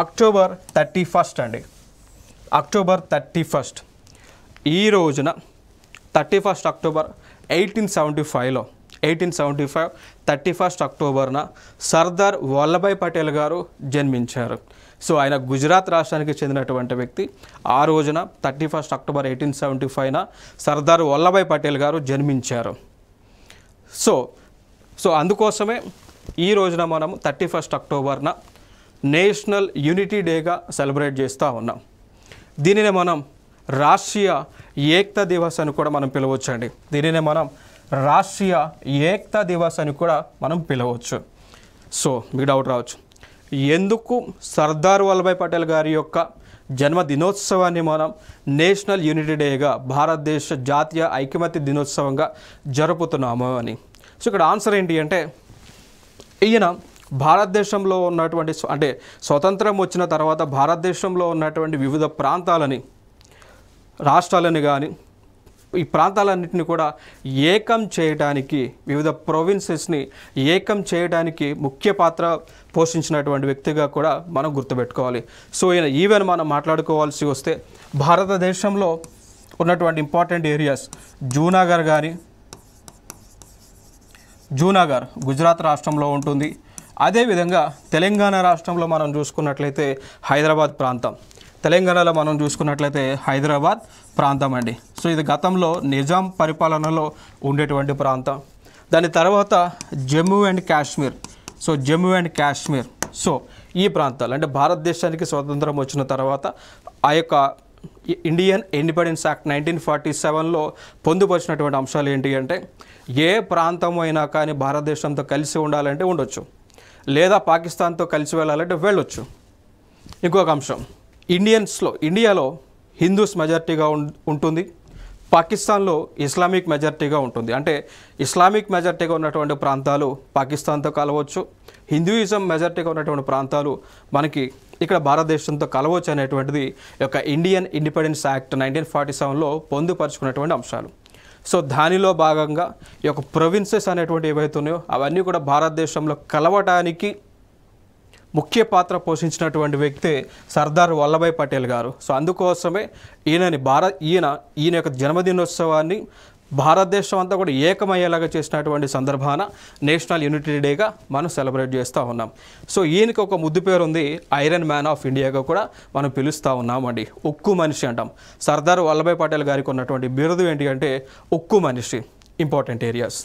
October thirty first అండి October thirty first ఈ రోజున thirty first October eighteen seventy ఫైవ్లో eighteen seventy five thirty first అక్టోబర్న సర్దార్ వల్లభాయ్ పటేల్ గారు జన్మించారు సో ఆయన గుజరాత్ రాష్ట్రానికి చెందినటువంటి వ్యక్తి ఆ రోజున thirty first October eighteen seventy ఫైవ్న సర్దార్ వల్లభాయ్ పటేల్ గారు జన్మించారు సో సో అందుకోసమే ఈ రోజున మనం థర్టీ ఫస్ట్ అక్టోబర్న నేషనల్ యూనిటీ డేగా సెలబ్రేట్ చేస్తూ ఉన్నాం దీనినే మనం రాష్ట్రీయ ఏక్తా దివస్ అని కూడా మనం పిలవచ్చండి దీనినే మనం రాష్ట్రీయ ఏక్తా దివస్ అని కూడా మనం పిలవచ్చు సో మీకు డౌట్ రావచ్చు ఎందుకు సర్దార్ వల్లభాయ్ పటేల్ గారి యొక్క జన్మ దినోత్సవాన్ని మనం నేషనల్ యూనిటీ డేగా భారతదేశ జాతీయ ఐక్యమత్య దినోత్సవంగా జరుపుతున్నాము అని సో ఇక్కడ ఆన్సర్ ఏంటి అంటే ఈయన భారతదేశంలో ఉన్నటువంటి అంటే స్వతంత్రం వచ్చిన తర్వాత భారతదేశంలో ఉన్నటువంటి వివిధ ప్రాంతాలని రాష్ట్రాలని కానీ ఈ ప్రాంతాలన్నింటినీ కూడా ఏకం చేయడానికి వివిధ ప్రొవిన్సెస్ని ఏకం చేయడానికి ముఖ్య పాత్ర పోషించినటువంటి వ్యక్తిగా కూడా మనం గుర్తుపెట్టుకోవాలి సో ఈయన ఈవెన్ మనం మాట్లాడుకోవాల్సి వస్తే భారతదేశంలో ఉన్నటువంటి ఇంపార్టెంట్ ఏరియాస్ జూనాగర్ కానీ జూనాగర్ గుజరాత్ రాష్ట్రంలో ఉంటుంది అదేవిధంగా తెలంగాణ రాష్ట్రంలో మనం చూసుకున్నట్లయితే హైదరాబాద్ ప్రాంతం తెలంగాణలో మనం చూసుకున్నట్లయితే హైదరాబాద్ ప్రాంతం అండి సో ఇది గతంలో నిజాం పరిపాలనలో ఉండేటువంటి ప్రాంతం దాని తర్వాత Jammu and Kashmir so Jammu and Kashmir so ఈ ప్రాంతాలు అంటే భారతదేశానికి స్వతంత్రం వచ్చిన తర్వాత ఆ యొక్క Indian independence act nineteen forty సెవెన్లో పొందుపరిచినటువంటి అంశాలు ఏంటి అంటే ఏ ప్రాంతం అయినా కానీ భారతదేశంతో కలిసి ఉండాలంటే ఉండొచ్చు లేదా పాకిస్తాన్తో కలిసి వెళ్ళాలంటే వెళ్ళొచ్చు ఇంకొక అంశం ఇండియన్స్లో ఇండియాలో హిందూస్ మెజార్టీగా ఉంటుంది పాకిస్తాన్లో ఇస్లామిక్ మెజార్టీగా ఉంటుంది అంటే ఇస్లామిక్ మెజార్టీగా ఉన్నటువంటి ప్రాంతాలు పాకిస్తాన్తో కలవచ్చు హిందూయిజం మెజార్టీగా ఉన్నటువంటి ప్రాంతాలు మనకి ఇక్కడ భారతదేశంతో కలవచ్చు అనేటువంటిది యొక్క Indian independence act nineteen forty సెవెన్లో పొందుపరుచుకున్నటువంటి అంశాలు సో దానిలో భాగంగా ఈ యొక్క ప్రొవిన్సెస్ అనేటువంటి ఏవైతే ఉన్నాయో అవన్నీ కూడా భారతదేశంలో కలవటానికి ముఖ్య పాత్ర పోషించినటువంటి వ్యక్తే సర్దార్ వల్లభాయ్ పటేల్ గారు సో అందుకోసమే ఈయనని భారత్ ఈయన ఈయన యొక్క జన్మదినోత్సవాన్ని భారతదేశం అంతా కూడా ఏకమయ్యేలాగా చేసినటువంటి సందర్భాన నేషనల్ యూనిటీ డేగా మనం సెలబ్రేట్ చేస్తూ ఉన్నాం సో ఈయనకి ఒక ముద్దు పేరు ఉంది ఐరన్ మ్యాన్ ఆఫ్ ఇండియాగా కూడా మనం పిలుస్తూ ఉన్నామండి ఉక్కు మనిషి అంటాం సర్దార్ వల్లభాయ్ పటేల్ గారికి ఉన్నటువంటి బిరుదు ఏంటి అంటే ఉక్కు మనిషి ఇంపార్టెంట్ ఏరియాస్